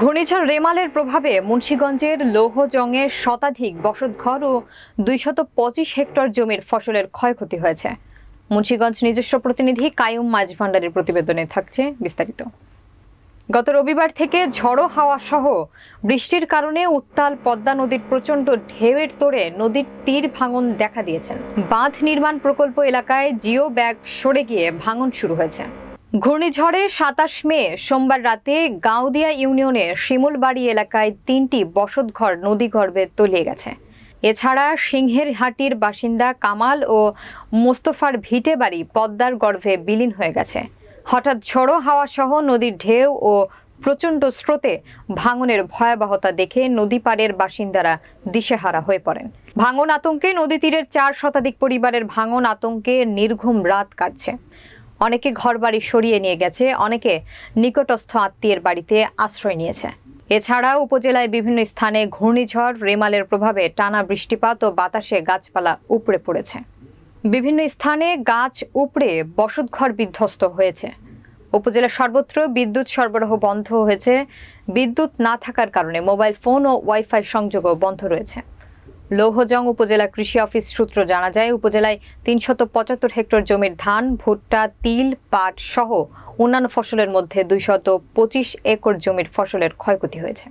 ঘূর্ণিঝড় রেমালের প্রভাবে মুন্সীগঞ্জের লৌহজংয়ের শতাধিক বসতঘর ও দুইশত পঁচিশ হেক্টর জমির ফসলের ক্ষয়ক্ষতি হয়েছে মুন্সীগঞ্জ নিজস্ব প্রতিনিধি কায়ুম মাঝ প্রতিবেদনে থাকছে বিস্তারিত গত রবিবার থেকে ঝড়ো হাওয়া সহ বৃষ্টির কারণে উত্তাল পদ্মা নদীর প্রচণ্ড ঢেউয়ের তোড়ে নদীর তীর ভাঙন দেখা দিয়েছেন বাঁধ নির্মাণ প্রকল্প এলাকায় জিও ব্যাগ সরে গিয়ে ভাঙন শুরু হয়েছে ঘূর্ণিঝড়ে সাতাশ মে সোমবার রাতে গাঁওদিয়া ইউনিয়নে শিমুলবাড়ি এলাকায় তিনটি বসতঘর নদী গর্ভে তলিয়ে গেছে এছাড়া সিংহের হাটির বাসিন্দা কামাল ও মোস্তফার ভিটে বাড়ি পদ্মার গর্ভে বিলীন হয়ে গেছে হঠাৎ ঝড়ো হাওয়া সহ নদীর ঢেউ ও প্রচণ্ড স্রোতে ভাঙনের ভয়াবহতা দেখে নদী পাড়ের বাসিন্দারা দিশেহারা হয়ে পড়েন ভাঙন আতঙ্কে নদী তীরের চার শতাধিক পরিবারের ভাঙন আতঙ্কে নির্ঘুম রাত কাটছে অনেকে ঘরবাড়ি সরিয়ে নিয়ে গেছে অনেকে নিকটস্থ আত্মীয়ের বাড়িতে আশ্রয় নিয়েছে এছাড়া উপজেলায় বিভিন্ন স্থানে ঘূর্ণিঝড় রেমালের প্রভাবে টানা বৃষ্টিপাত ও বাতাসে গাছপালা উপড়ে পড়েছে বিভিন্ন স্থানে গাছ উপড়ে বসতঘর বিধ্বস্ত হয়েছে উপজেলার সর্বত্র বিদ্যুৎ সরবরাহ বন্ধ হয়েছে বিদ্যুৎ না থাকার কারণে মোবাইল ফোন ও ওয়াইফাই সংযোগও বন্ধ রয়েছে লৌহজং উপজেলা কৃষি অফিস সূত্র জানা যায় উপজেলায় তিনশত পঁচাত্তর হেক্টর জমির ধান ভুট্টা তিল পাট সহ অন্যান্য ফসলের মধ্যে দুইশত পঁচিশ একর জমির ফসলের ক্ষয়ক্ষতি হয়েছে